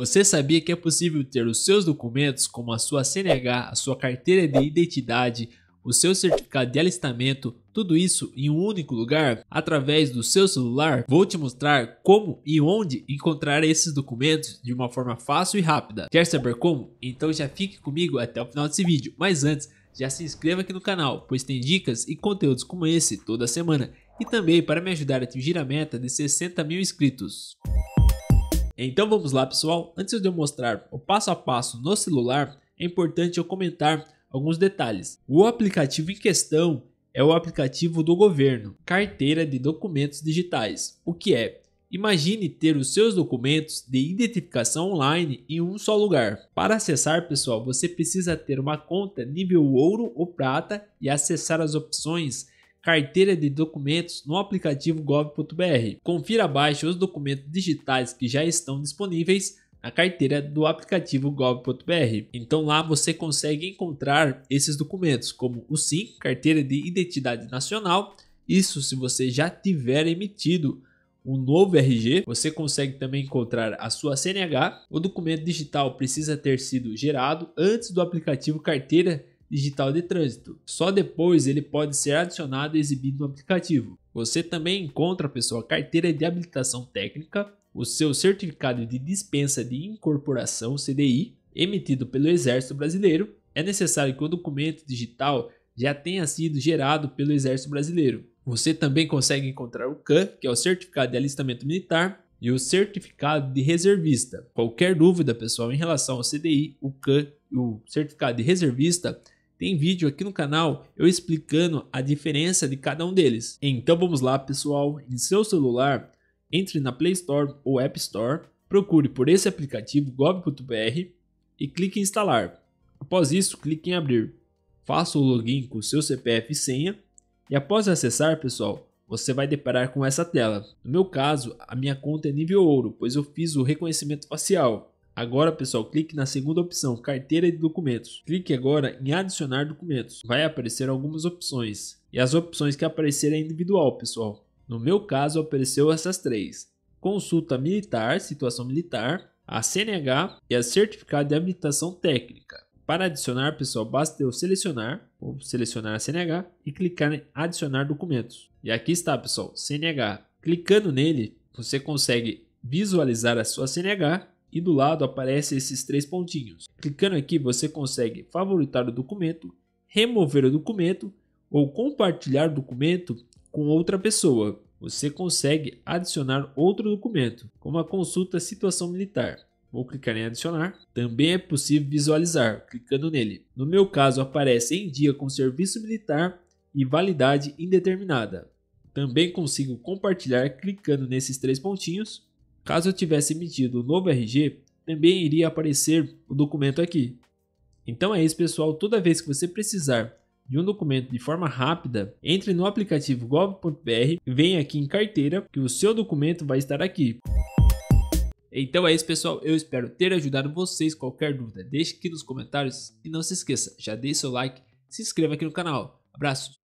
Você sabia que é possível ter os seus documentos, como a sua CNH, a sua carteira de identidade, o seu certificado de alistamento, tudo isso em um único lugar, através do seu celular? Vou te mostrar como e onde encontrar esses documentos de uma forma fácil e rápida. Quer saber como? Então já fique comigo até o final desse vídeo. Mas antes, já se inscreva aqui no canal, pois tem dicas e conteúdos como esse toda semana. E também para me ajudar a atingir a meta de 60 mil inscritos. Então vamos lá pessoal, antes de eu mostrar o passo a passo no celular, é importante eu comentar alguns detalhes. O aplicativo em questão é o aplicativo do governo, Carteira de Documentos Digitais, o que é Imagine ter os seus documentos de identificação online em um só lugar. Para acessar, pessoal, você precisa ter uma conta nível ouro ou prata e acessar as opções carteira de documentos no aplicativo gov.br. Confira abaixo os documentos digitais que já estão disponíveis na carteira do aplicativo gov.br. Então lá você consegue encontrar esses documentos, como o SIM, carteira de identidade nacional, isso se você já tiver emitido um novo RG, você consegue também encontrar a sua CNH. O documento digital precisa ter sido gerado antes do aplicativo carteira digital de trânsito. Só depois ele pode ser adicionado e exibido no aplicativo. Você também encontra, a pessoa carteira de habilitação técnica, o seu certificado de dispensa de incorporação CDI, emitido pelo Exército Brasileiro. É necessário que o documento digital já tenha sido gerado pelo Exército Brasileiro. Você também consegue encontrar o CAN, que é o Certificado de Alistamento Militar, e o Certificado de Reservista. Qualquer dúvida, pessoal, em relação ao CDI, o CAN e o Certificado de Reservista, tem vídeo aqui no canal eu explicando a diferença de cada um deles. Então vamos lá pessoal, em seu celular, entre na Play Store ou App Store, procure por esse aplicativo gov.br e clique em instalar. Após isso, clique em abrir. Faça o login com seu CPF e senha e após acessar, pessoal, você vai deparar com essa tela. No meu caso, a minha conta é nível ouro, pois eu fiz o reconhecimento facial. Agora, pessoal, clique na segunda opção, carteira de documentos. Clique agora em adicionar documentos. Vai aparecer algumas opções. E as opções que aparecerem é individual, pessoal. No meu caso, apareceu essas três. Consulta militar, situação militar, a CNH e a certificado de habilitação técnica. Para adicionar, pessoal, basta eu selecionar, ou selecionar a CNH e clicar em adicionar documentos. E aqui está, pessoal, CNH. Clicando nele, você consegue visualizar a sua CNH e do lado aparecem esses três pontinhos. Clicando aqui você consegue favoritar o documento, remover o documento ou compartilhar o documento com outra pessoa. Você consegue adicionar outro documento, como a consulta situação militar. Vou clicar em adicionar. Também é possível visualizar clicando nele. No meu caso aparece em dia com serviço militar e validade indeterminada. Também consigo compartilhar clicando nesses três pontinhos Caso eu tivesse emitido o novo RG, também iria aparecer o documento aqui. Então é isso pessoal, toda vez que você precisar de um documento de forma rápida, entre no aplicativo gov.br, vem aqui em carteira que o seu documento vai estar aqui. Então é isso pessoal, eu espero ter ajudado vocês, qualquer dúvida deixe aqui nos comentários e não se esqueça, já deixe seu like, se inscreva aqui no canal. Abraços!